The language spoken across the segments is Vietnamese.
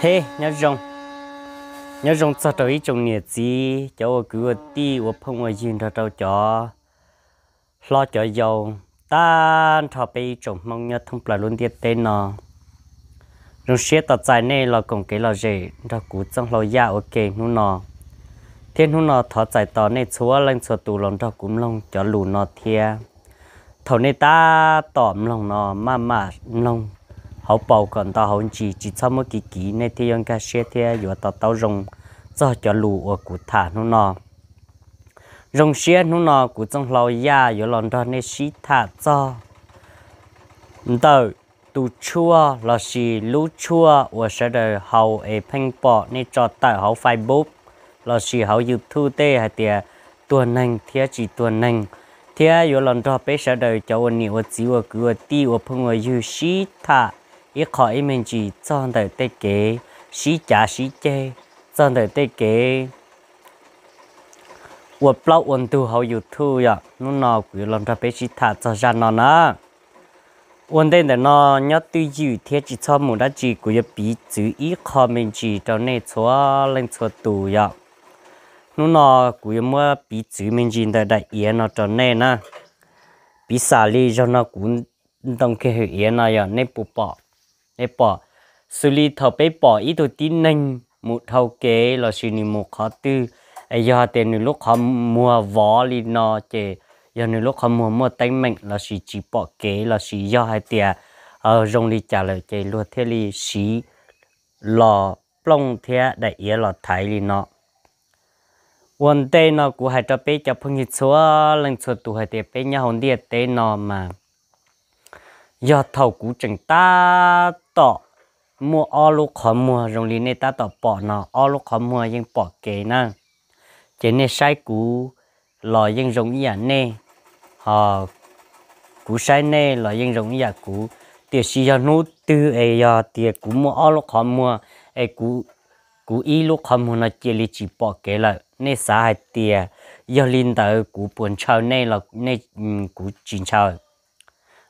嘿，nhớ rong nhớ rong sao trời trồng nhiệt gì cháu cứ đi và phong và ra đâu lo cho giàu tan thọ bị trồng mong nhớ thông là luôn tiết tên nó rong xe tọt dài này là cùng cái là gì ra cú trong lo ya ok nu nó thiên nu nó thọ dài tỏ này chúa lên sửa tù lòng ra cũng lòng cho lù nó thia thầu này ta tỏm lòng nó mà mà lòng hậu bầu còn ta hậu chỉ chỉ sau một kỳ kỳ nên thì ông ca xe thế vừa tao tao rong cho cho lù ở cụ thả nó nọ rong xe nó nọ cụ trong lò ya vừa lần đó nên xí thả cho tờ tu chua là xì lú chua và sẽ đời hậu ở phanh bỏ nên cho tại hậu facebook là xì hậu youtube tê hay tiệt tuần nành thì chỉ tuần nành thì vừa lần đó bây giờ đời cho anh nhiều chỉ và cứ tiêu và phong và yêu xí thả ít khỏi mình chỉ chọn đời tê kế xí chả xí chê chọn đời tê kế 我不老温度好有土呀，侬那鬼让他别去他早上那那。วันเดินแต่นอนยอดตุยอยู่เทียจิชอบมูดจีกูยปีจืออีคอมเมนจีตอนนี้ชัวเล่นชัวตูยะนู่นนอกูยมัวปีจือเมนจีแต่ได้เอียนอตอนนี้นะปีสาลีจนนอกูต้องเคยเอียนอยะในปุปปะ để bỏ xử lý thọ bé bỏ ít đồ tí nhanh một thâu kế là xử lý một khó tư ấy giờ tiền nửa lúc họ mua vỏ li nó chè giờ nửa lúc họ mua mua tay mạnh là xử chỉ bỏ kế là xử do hai tiền ở rong li trả lời chè luôn thế li xí lò plong thế đại ý lò thái li nó วันเตนอกูหายจะไปจะพงิชัวลังชัวตัวหายเตไปเนี่ยหงเดียเตนอมายอดเท่ากูจังตาต่อมัวอลูกขอมัวโรงเรียนในตาต่อปอนาอลูกขอมัวยังปอเกนั่งเจเนใช้กูหลอยังรงอย่างเน่ฮอกูใช้เน่หลอยังรงอย่างกูเตี๋ยสียานูตื้อเอยาเตี๋ยกูมัวอลูกขอมัวเอกูกูอีลูกขอมัวนะเจลิจิปอเกละเนสาเตี๋ยยาลินเตอกูปวนชาวเน่หรอกเนกูจินชาว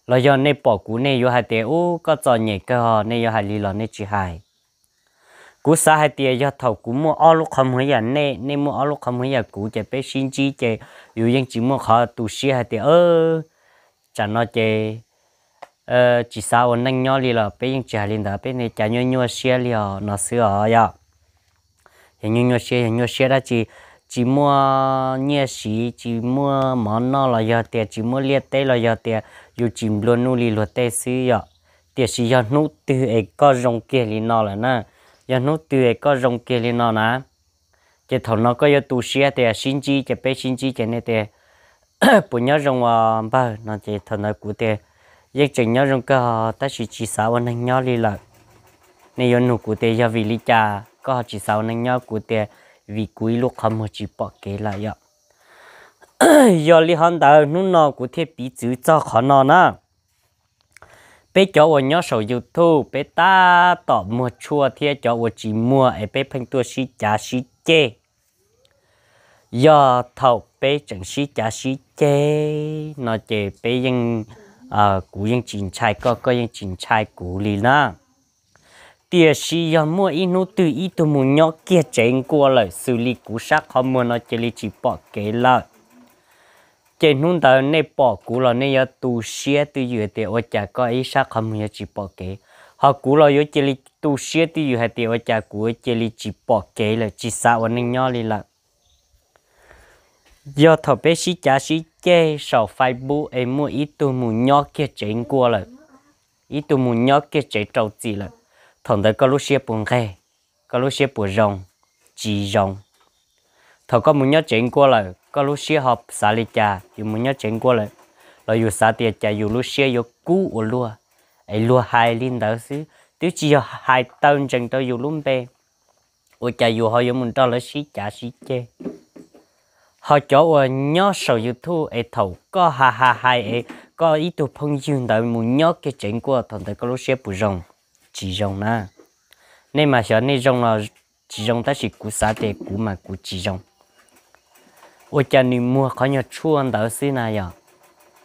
lo do nè bỏ cú nè yo hai tiền u có cho nhẹ cơ họ nè yo hai lì lo nè chỉ hai cú sa hai tiền yo thầu cú mua ao lúc không hay nè nè mua ao lúc không hay cú chạy bé xin chi chạy yêu dân chỉ mua họ tu sĩ hai tiền ơ chả nó chạy ờ chỉ sao nâng nhau lì lo bé dân chỉ hai lì đó bé nè chả nhau nhau xe lì họ nó sửa ya hiện nhau nhau xe hiện nhau xe đó chỉ chỉ mua nhẹ xí chỉ mua món nó là giờ tiền chỉ mua liệt tây là giờ tiền dù chìm luôn nu lì luật tê xí ạ tiệt sĩ do nút từ ấy có rong kia lì nọ là na do nút từ ấy có rong kia lì nọ nà chỉ thằng nó có do tu sửa thì xin chi chỉ bé xin chi chỉ này thì bữa nhớ rong à ờ, ba nó chỉ thằng nó cụ thì giấc chừng nhớ rong cơ ta chỉ chỉ sáu anh anh nhớ lì là này do nụ cụ thì do vì lý cha có chỉ sáu anh nhớ cụ thì vì cuối lúc không một chỉ bỏ kế lại ạ giờ li hòn tờ nú nọ của thiết bị chữ cho khó nọ nè bé cho vợ nhớ sầu yêu youtube bé ta tỏ mua chua thiết cho vợ chỉ mua ấy bé phanh tua xí chả xí chê giờ thầu bé chẳng xí chả xí chê nó chê bé ยัง à cú ยัง chỉnh trai có có ยัง chỉnh trai cú li nè tiền xí giờ mua ít nô tự ít tụ mua nhóc kia chén qua lại xử lý cú sắc họ mua nó chê li chỉ bỏ kế lại trên nung tờ này bỏ cú là này giờ tu xia tu dừa thì ở chả có ý sao không nhớ chỉ bỏ kế họ cú là yếu chỉ li tu xia tu dừa thì ở chả cú chỉ li chỉ bỏ kế là chỉ sao anh nè đi là do thọ bé xí chả xí chế sầu phải bu em mua ít tu mù nhỏ kia chế qua là ít tu mù nhỏ kia chế trâu gì là thằng đó có lúc xia buồn khe có lúc xia buồn rồng chỉ rồng thọ có mù nhỏ chế qua là có lúc xia hợp xả lì chà dù muốn nhớ chén qua lại là dù xả tiệt chà dù lúc xia dù cú ở lúa ấy lúa hai linh đó xứ tiêu chỉ cho hai tao chẳng tao dù lúc bê ôi chà dù họ dù muốn tao là xí chả xí chê họ chỗ ở nhớ sầu dù thu ấy thầu có ha ha hai ấy có ý tụ phong dương đó muốn nhớ cái chén qua thằng tới có lúc xia bù rồng chỉ rồng na nên mà sợ nên rồng là chỉ rồng ta chỉ cú xả tiệt cú mà cú chỉ rồng 我叫你莫看要穿到是那样，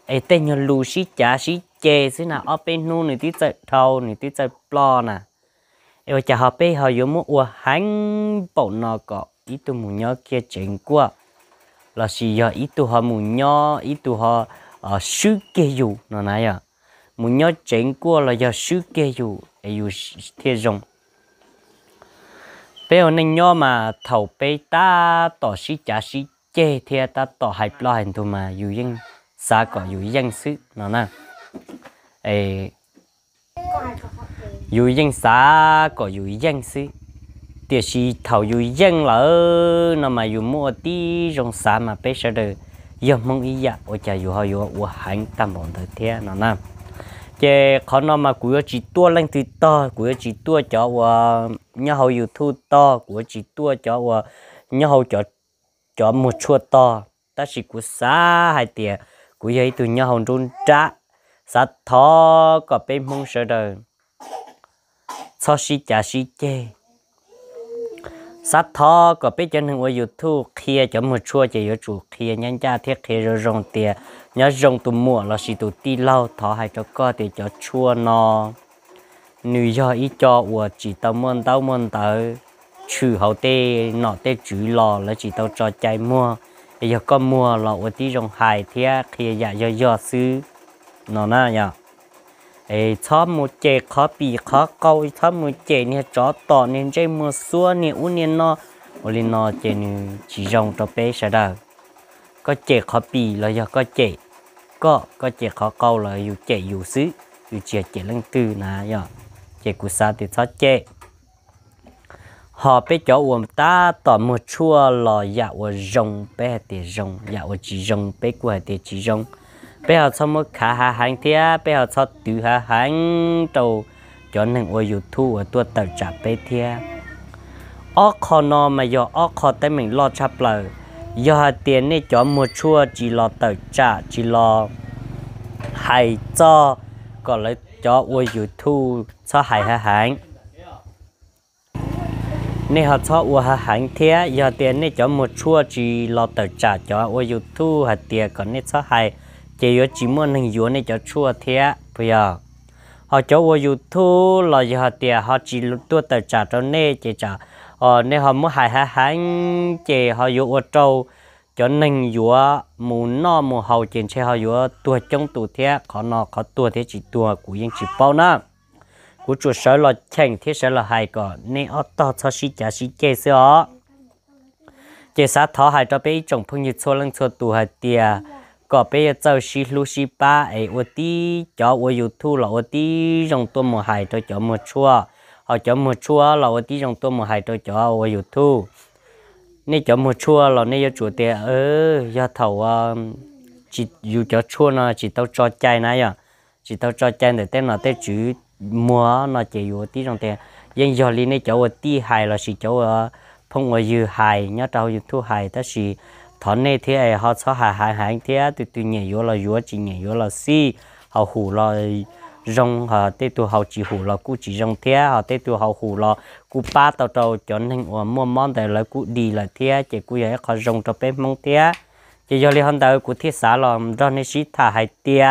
哎，等要露西家西姐是那阿边弄你的在头，你的在包呢，哎，我叫阿边好有么我很宝那个，一度木鸟给整过，那是要一度和木鸟一度和啊手给有那那样，木鸟整过了要手给有，哎有贴上。bây giờ nên nhớ mà thầu bê ta tỏ sĩ trả sĩ chế thiệt ta tỏ hai lo hành thôi mà dù dân xa có dù dân xứ nó nè ê dù dân xa có dù dân xứ tiếc chỉ thầu dù dân lỡ, nó mà dù mua tí trong xa mà bé sẽ được giờ mong ý dạ ôi cha dù họ dù ủa hành tâm bọn thời thế nó nè chế khó nó mà của chỉ tua lên thì to của chỉ tua cho nhau hầu dù thu to của chỉ tua cho nhau hầu cho cho một chua to ta chỉ cú xa hai tiệt cú ấy từ nhau hồng trung trả xa thó có bên mong sợ đời sau si chả si chê xa thó có bên chân hưng ở youtube kia cho một chua chỉ ở chủ kia nhân cha thiết kia rồi rồng tiệt nhớ rồng tụ mùa là si tụ ti lâu thó hai cho co thì cho chua nó nữ do ý cho ủa chỉ tao muốn tao muốn tới ชู่อเขาเตหนอเตจื้อหล่อแล้วจีเต้าจอใจมัวไอ้ยาก็มัวหลอวันที่ยองหายเทียขยอยากย่อซื้อนอหน่าเนาะไอ้ชอบมูเจ๊ขาปีขาเกาชอบมูเจ๊เนี่ยจอดต่อเนี่ยใจมัวซัวเนี่ยอุนเนี่ยนอวันนี้นอเจนี่จีรงตัวเป๊ชะดาก็เจ๊ขาปีแล้วยาก็เจ๊ก็ก็เจ๊ขาเกาเลยอยู่เจ๊อยู่ซื้ออยู่เจเจลังตื่นะเนาะเจ๊กุซาติดชอเจ๊ họ bé cho uống ta tỏ một chua lò dạ uống rồng bé thì rồng dạ uống chỉ rồng bé của thì chỉ rồng bé họ xong một khá hà hàng thia bé họ xong từ hà hàng đầu cho nên uống yêu thu ở tua tàu trả bé thia ở kho nó mà giờ ở kho tay mình lo chắp lời giờ tiền này cho một chua chỉ lo tàu trả chỉ lo hay cho còn lại cho uống yêu thu cho hài hà hàng nên họ cho ua hà hẳn thế giờ tiền nên cho một chua chỉ lo tờ trả cho ua yêu thu hà tiền còn nên cho hay chỉ yêu chỉ muốn hình yêu nên cho chua thế bây giờ họ cho ua yêu thu lo giờ hà tiền họ chỉ tua tờ trả cho nên chỉ trả ờ nên họ muốn hại hà hàng, chỉ họ yêu ua trâu cho nên yêu mù no mù hậu chỉ cho họ yêu tua trong tù thế khó nọ khó tua thế chỉ tua của yên chỉ bao nữa của chùa sở là chèn thế sở là hài cỏ nên ở to cho sĩ trả sĩ chê sữa chế sát thọ hài cho bé chồng phong nhiệt xô lăng xô tù hài tiề có bé cháu sĩ lu sĩ ba ấy ô tí cho ô yêu thu là ô tí rồng tua mùa hài cho cho mùa chua họ cho mùa chua là ô tí rồng tua mùa hai, cho cho ô yêu thu nên cho mùa chua là nên chủ tiề ơ do thầu ờ, chỉ dù cho chua nó chỉ tao cho chay nãy à chỉ tao cho chay để tên là tên chữ mua nó chỉ yếu tí trong tiền dân giờ lý này cháu tí hài là chỉ cháu phong ở dư hài nhớ trâu dư thu hài ta chỉ thọn này thế ấy họ cho hài hài hài thế từ tụi nhảy yếu là yếu chỉ nhảy yếu là si họ hủ là rong họ tê tụi họ chỉ hủ là cú chỉ rong thế họ tê tụi họ hủ là cú ba tàu tàu cho nên họ mua món để là cú đi là thế chỉ cú ấy họ rong cho bé mong thế chỉ giờ lý hôm đầu cú thiết xã làm cho nên chỉ thả hài tia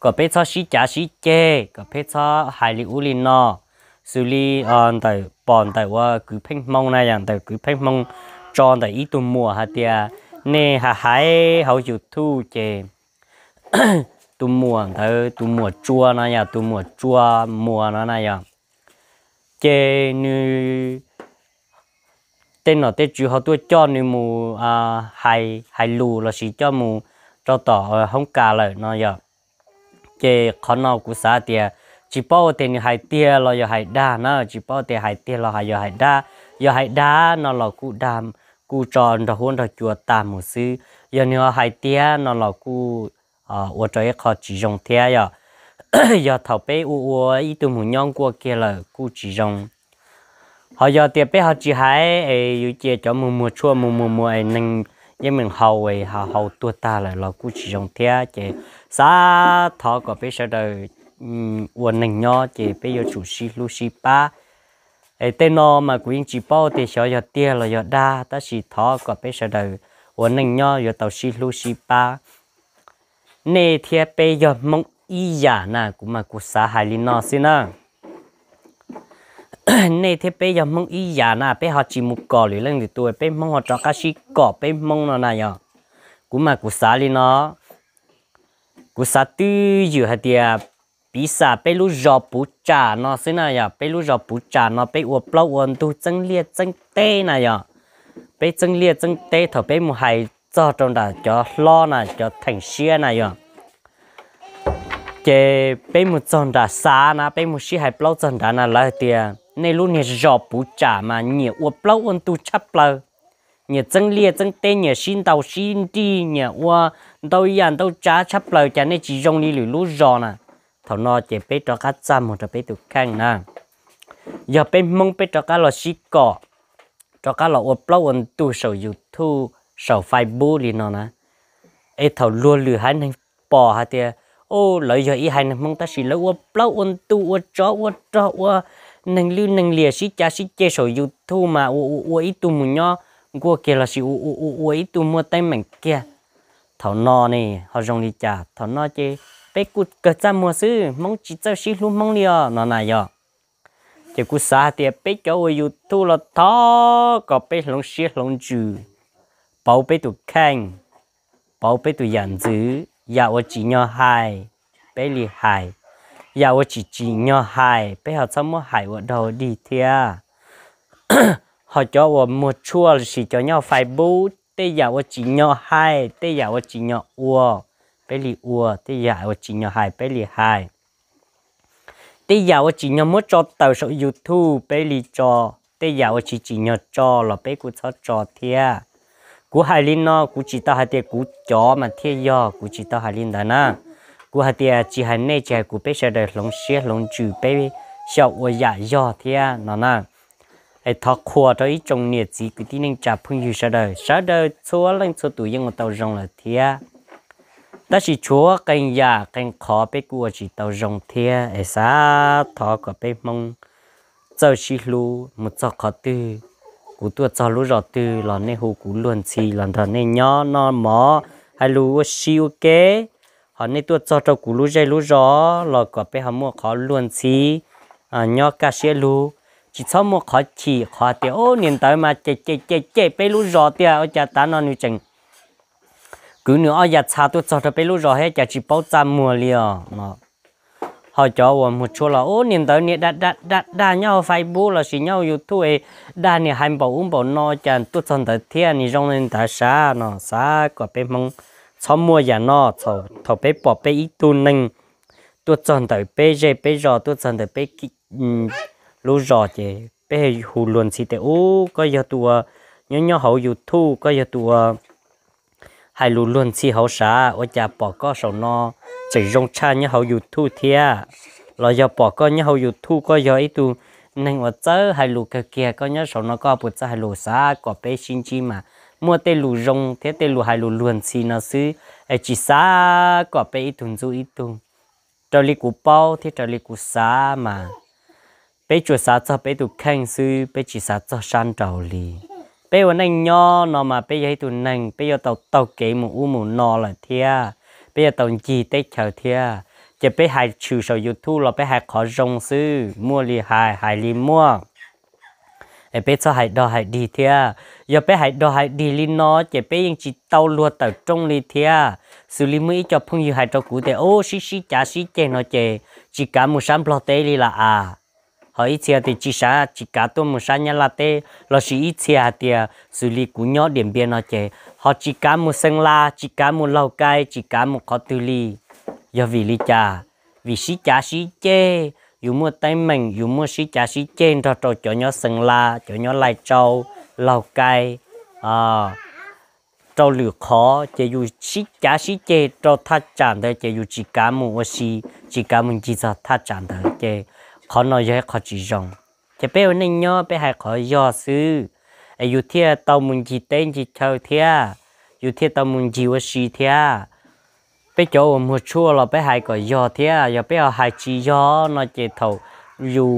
có bé cho xí chả xí chê có bé cho hải lý u linh nọ xử lý on ờ, tại bọn tại qua cứ phanh mong này rằng ờ, tại cứ phanh mong tròn tại ít tuần mùa hạt tia nè hà hải hậu chịu thu chê tu mùa thơ tu mùa chua nó nhà tu mùa chua mùa nó này à chê như tên nó tên chú họ tôi cho như mù à hai hai lù là chỉ cho mù cho tỏ không cả lại nó giờ cái khó nào của xã thì chỉ bao tiền hai tia lo giờ hai đa nó chỉ bao tiền hai tia là giờ hai đa giờ hai đa nó lo cụ đam cụ tròn rồi hôn rồi chùa tạm một xứ giờ nữa hai tia nó lo cụ ở ở trời khó chỉ dùng thế giờ giờ thầu bê u u ý tụi mình nhon qua kia là cụ chỉ dùng họ giờ tiệp bé họ chỉ hái ấy e yêu chia cho mùa mùa chua mùa mùa mùa ấy e nên nhưng mình hầu ấy e họ hầu tua ta lại lo cụ chỉ dùng thế chứ sa thọ có bây giờ đời quần nành nho chỉ bây giờ chủ sĩ lu sĩ ba ấy tên nó mà cũng chỉ bao thì sợ giờ tia là giờ đa ta chỉ thọ có bây giờ đời quần nành nho giờ tàu sĩ lu sĩ ba nè thì bây giờ mong ý giả nè cũng mà cũng sa hài linh nó xin nè nè thì bây giờ mong ý giả nè bây họ chỉ một cò lì lên thì tuổi bây mong họ cho cá sĩ cỏ bây mong nó nè giờ cũng mà cũng sa linh nó กูสาตื้ออยู่ฮะเดียปีศาไปรู้จอปูจาเนาะซึ่งน่ะอย่าไปรู้จอปูจาเนาะไปอวบเปล่าอวนตูจังเลียจังเต้น่ะอย่าไปจังเลียจังเต้เถอะไปมูไฮจอตรงด่าจอล้อน่ะจอถังเชียน่ะอย่าเจไปมูจอนด่าซานะไปมูชีไฮเปล่าจอนด่าน่ะแล้วเดียในรู้เนี่ยจอปูจามาเนี่ยอวบเปล่าอวนตูชับเปล่า nhà chân lia chân tên nhà xin tàu xin đi nhà qua đâu yên đâu trả chấp lời cho nên chỉ dùng đi lửa lú giò nè thằng nó chỉ biết cho cá chăm một cho biết được khang nè giờ biết mông biết cho cá lò xí cọ cho cá lò upload on tu sầu youtube sầu facebook đi nó nè ai thằng luôn lửa hai này bỏ hả tiệt ô lợi giờ ý hai này mong ta xí lỡ upload on tu on chó on chó on nâng lưu nâng lìa xí cha xí chê sầu youtube mà ô ô ý tu mù nhau gua kia là si u u u u ấy tụi mua tay mình kia thảo nọ này họ dùng đi trả thảo nọ chứ bé cút cờ ra mua sư mong chỉ cho sư luôn mong liò nọ này giờ thì cút xa thì bé cháu ở youtube là thọ có bé long xí long chữ bảo bé tụi khang bảo bé tụi giản dữ giờ dạ ở chỉ nhỏ hai bé lì hai giờ dạ ở chỉ chỉ nhỏ hai bé học sao mua hai ở đầu đi thia họ cho vợ một chua chỉ cho nhau phải bú tê giả vợ chỉ nhau hai tê giả vợ chỉ nhau uo, bé li uo, tê giả vợ chỉ nhau hai bé li hai tê giả vợ chỉ nhau mất cho tàu số youtube bé li cho tê giả vợ chỉ chỉ nhau cho là bé của cho cho thia cú hai linh nó cú chỉ tao hai tia cú chó mà thia do cú chỉ tao hai linh đó na cú hai tia chỉ hai nay chỉ hai cú bé sẽ đời lồng xe long chữ bé xiao ua giả do thia nó na ai thọ khua cho ít trồng nhiệt gì cái tí nên chạp phun như sao đời sao đời số lên số tuổi nhưng mà tàu rồng là thia ta chỉ chúa cành già cành khó bé cua chỉ tàu rồng thia ai xa thọ có bé mong cháu chỉ lu một cháu khó tư cú tua cháu lu rõ tư là nên hồ cú luôn xì là thằng nên nhỏ nó mỏ hay lu siêu kế họ nên tua cháu cháu cú lu dây lu rõ là có bé hầm mua khó luôn xì à nhỏ cá xe chỉ sau một khó chỉ khó tiêu ô niên tới mà chê chê chê chê bê lú rò tiêu ô chả tá nó nữ chừng cứ nữa ô giờ cha tôi cho bê lú rò hết chả chỉ bảo trăm mua liền nó họ cho 我们说了哦，你到你哒哒哒哒 nhau Facebook 了，是 nhau YouTube 哒你还保温保那讲，都从头天你让人打啥呢？啥个被蒙草木呀呢？草草被宝贝一度能，都从头被热被热，都从头被嗯。lú rò chè bé hù luôn xí tê ô có giờ tụa nhớ nhớ hậu dù thu có giờ tụa hai lú luôn xí hậu xá ở nhà bỏ có sầu no chỉ rong cha nhớ hậu dù thu thia lo giờ bỏ có nhớ hậu dù thu có giờ ấy tu nên ở chớ hai lú kia kia có nhớ sầu nó có bút ra hai lú xá có bé xin chi mà mua tê lú rong thế tê lú hai lú luôn xí nó xứ chỉ xá có bé ít tuần du ít tuần trời lý của bao thế trời lý của xá mà bây chuột sa cho bây tụ khen sư bây chỉ sa cho san trầu lì bây vẫn anh nho nó mà bây giờ tụ nành bây giờ tàu tàu kỹ mù u mù nò là thia bây giờ tàu chỉ tết chờ thia chỉ bây hai chịu sau youtube là bây hai khó rong sư mua lì hai hai lì mua e ai bé cho hai đo hai đi thia giờ bé hai đo hai đi lì nó chỉ bé ยัง chỉ tàu lúa tàu trong lì thia xử lý mới cho phong yêu hai trâu cũ thì ô xí xí chả xí chè nó chè chỉ cả một sản plot tê là à họ ít chia thì chỉ sa chỉ cả tôi một sa nhà là tê lo chỉ ít chia thì à, xử lý cú nhỏ điểm biên nó chế họ chỉ cả một sinh la chỉ cả một lâu cay chỉ cả một khó tư li do vì lý cha vì sĩ cha sĩ chê dù mua tay mình dù mua sĩ cha sĩ chê cho cho cho nhỏ sinh la cho nhỏ lại trâu lâu cay à trâu lửa khó chế dù sĩ cha sĩ chê cho thắt chặt thôi chế dù chỉ cả một sĩ chỉ cả một chỉ sao thắt chặt thôi chế ขอหน่อยให้ขอจีจงจะเป้วันย่อไปหาขอย่อซื้ออยู่เที่ยตมุนจีเต้นจีเท่าเทีย อยู่เที่ยตมุนจีวชีเทีย ไปโจมหัวชั่วเราไปหายก่อย่อเทีย อย่าไปเอาหายจีย่อนอเจท่าอยู่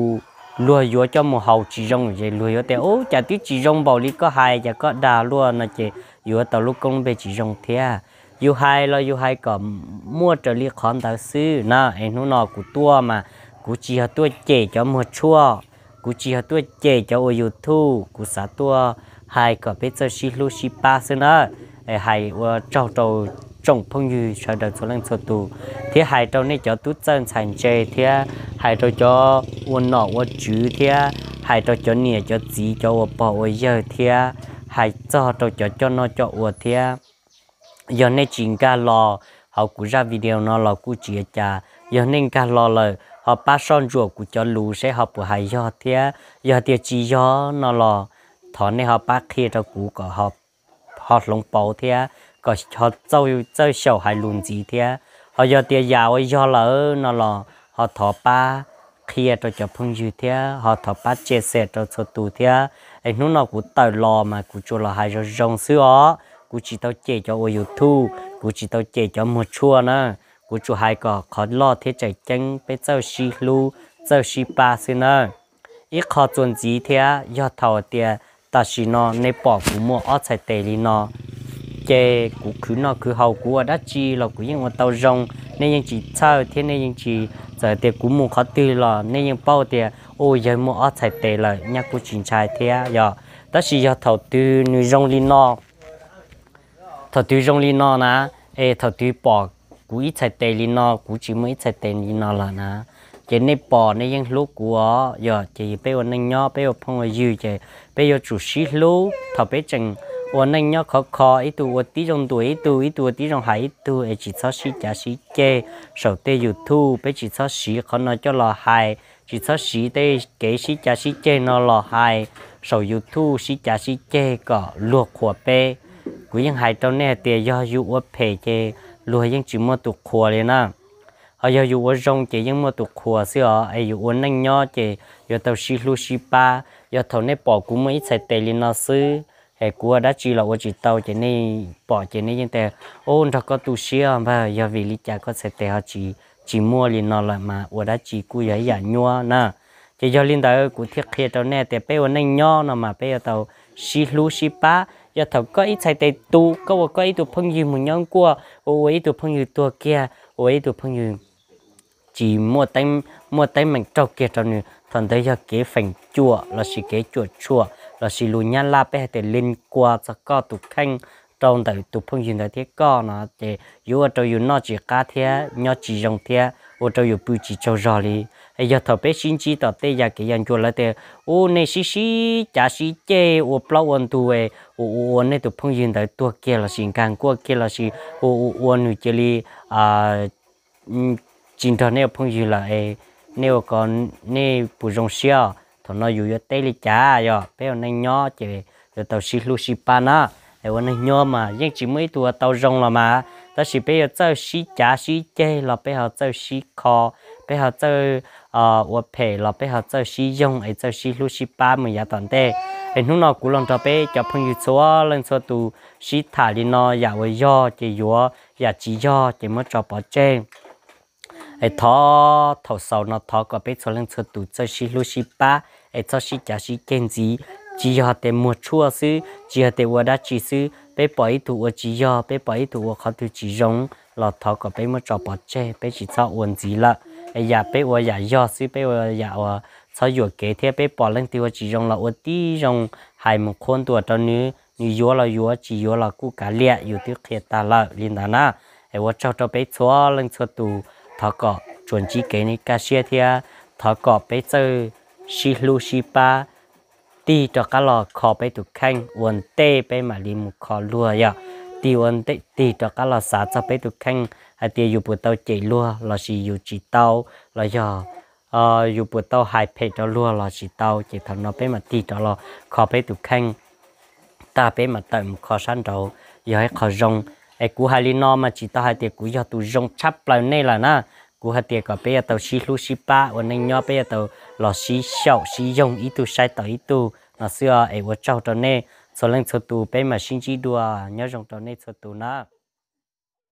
ลัวยัวจะมหเฮาจีรงเจลัวยัวแต่โอ้จากที่จีรงบอกลิก็หายจากก็ดาลัวนอเจอยู่ตลุกกงไปจีรงเทีย อยู่หายเราอยู่หายก็มั่วจะเรียกขอมตาซื้อนะไอ้หนูนอกูตัวมา cú chỉ hả tôi chế cho mua chua cú chỉ hả tôi chế cho ở youtube, cú xả tôi hai có biết cho xí lu xí ba xí nữa hai ờ, trâu trâu trồng phong như cho đợt số lần số tù thì hai trâu này cho tút chân sàn chế thì hai trâu cho uốn nọ uốn chữ thì hai trâu cho nè cho gì cho ở bỏ ở giờ thì hai cho trâu cho cho nó cho ở, thế giờ này chính cả lò học cú ra video nó lò cú chỉ chả giờ nên cả lò lời họ ba son ruột của cho lù sẽ họ của hai do thế do thế chỉ do nó lo thọ này họ ba khi cho cũ có họ họ lồng bầu thế có họ châu châu sầu hai lùn gì thế họ do thế giàu do lỡ nó lo họ thọ ba khi cho cho phong dư thế họ thọ ba chia sẻ cho cho tu thế anh nó nó của tàu lo mà của cho là hai do rong sữa của chỉ tao chế cho ôi youtube, của chỉ tao chế cho một chua nữa của chủ hai cỏ khó lo thế chạy chân bé cháu xì lu cháu xì ba xin nè ít khó chuẩn gì thế do thầu tiền ta xì nó nên bỏ cú mua ở chạy tề đi nó chê cú cứ cứ hầu cú đã chi là cú những con tàu rong nên những chỉ sao thế nên những chỉ giờ tiền cú mua khó tư là nên những bao tiền ôi giờ mua ở chạy tề là nhà cú chính trai thế giờ ta xì do thầu tư nuôi rong đi nó thầu tư rong đi nó nè ê thầu tư bỏ cú ít chạy tê lên nó cú chỉ mới chạy tê lên nó là nè chỉ nên bỏ nên những lúc của giờ chỉ bây giờ nên nhớ bây giờ phong ở dưới bây giờ chủ sĩ lúc thọ bây chừng ở nên khó khó ít tu ở tí trong tuổi ít tu ít tu ở tí ít tu ở chỉ sao sĩ trả sĩ chê sầu tê youtube bây chỉ sao sĩ khó nói cho là hài chỉ sao sĩ tê kế sĩ trả nó là hài sầu youtube sĩ sĩ chê có luộc của bê cứ những hải trong này tiền do youtube phê chê lùa vẫn chỉ mua tụ khua lên na họ giờ dù ở rong chỉ vẫn mua tụ khua xí họ ai dù ở nâng nhó chỉ giờ tàu xí lú xí ba giờ tàu này bỏ cũng mới xài tiền lên nó xứ hệ của đã chỉ là ở chỉ tàu chỉ này bỏ chỉ này nhưng tề ôn thằng có tụ xí à mà giờ vì lý cha có xài tiền họ chỉ chỉ mua lên nó lại mà ở đã chỉ cú giấy giả nhua na chỉ giờ lên tàu của thiết kia tàu này tề bây giờ nâng nhó nó mà bây giờ tàu xí lú xí ba giờ thầu có ít sai tệ tu có một có ít tụ phong dư một nhóm qua ô ấy tụ phong dư tua kia ô ấy tụ phong dư chỉ mua tay mua tay mình trâu kia trâu nữa thằng đấy giờ kế phành chùa là chỉ kế chùa chùa là chỉ lùi nhăn la bé để lên qua cho co tụ khanh trong đời tụ phong dư đại thế co nó để yếu ở trâu yếu nó chỉ cá thế nhỏ chỉ rồng thế ô trâu yếu bự chỉ trâu rò đi giờ thợ bé xin chỉ tao tê giờ cái dân chùa là tê ô này xí xí chả xí chê ô plau anh tu về ô ô này tụ phong yên tới tua kia là xin càng qua kia là xí ô ô ô nu chơi li à ừ, chính thằng này phong yên là ấy nếu con, nè bù rong xia thằng nó อยู่ tê li chả giờ bé này nhó chơi rồi tao xí lu xí pa na ai วันนี้ยอมายังจีไม่ตัวเตารงละมาแต่สิไปเอาเจ้าสีจ๋าสีเจเราไปเอาเจ้าสีคอไปเอาเจ้า ờ và phe là bé học cho sĩ dùng ấy cho sĩ lúc sĩ ba mình ya toàn thế em lúc nào cũng lòng cho bé cho phong yêu số lần số tu sĩ nó ya với do chỉ yo ya chỉ do chỉ mới cho bỏ sau nó thọ có bé cho lần số tu cho sĩ lúc sĩ ba ấy cho sĩ cha kiên trì chỉ cho để mua chua chỉ cho để vợ đã chỉ sư bé bỏ ít thủ chỉ cho bé khó thủ chỉ giống là thọ có bé mới cho bỏ trên bé chỉ cho uốn gì ไอ้ยาเปวอยายอดซื้อเปวอยาว่าเขาอยู่เกเทียเปลปอยเรื่องตัวจีรงเราอดตีรงหายมงคลตัวตอนนี้นี่ยัวเรายัวจียัวเรากู้กาเลียอยู่ที่เขตตาลาลินดานาไอ้ว่าเจ้าจะไปชัวเรื่องชัวตูทอก็ชวนจีเกนี่กาเชียเทียทอก็ไปเจอชิลูชิปาตีจอกะหลอคอไปถูกแข้งวันเต้ไปมาลิมคอรัวยาตีวันเต้ตีจอกะหลอสาจะไปถูกแข้ง à tia dù bữa tao chạy lúa là chỉ dù chỉ tao là do ờ dù bữa tao hai phe cho lúa là chỉ tao chỉ thằng nó bé mà ti cho lo khó bé tụ khăn ta bé mà tầm khó săn đầu giờ hãy khó rong ai cú hai nó mà chỉ tao hai tia cú giờ tụ rong chắp lại này là na cú hai tia có bé tao xí lú xí ba và nên nhớ bé tao là xí sẹo xí rong ít tụ sai tao ít tụ nó xưa ai vợ cháu cho nên số lần số tụ bé mà sinh chỉ đùa nhớ rong cho nên số tụ na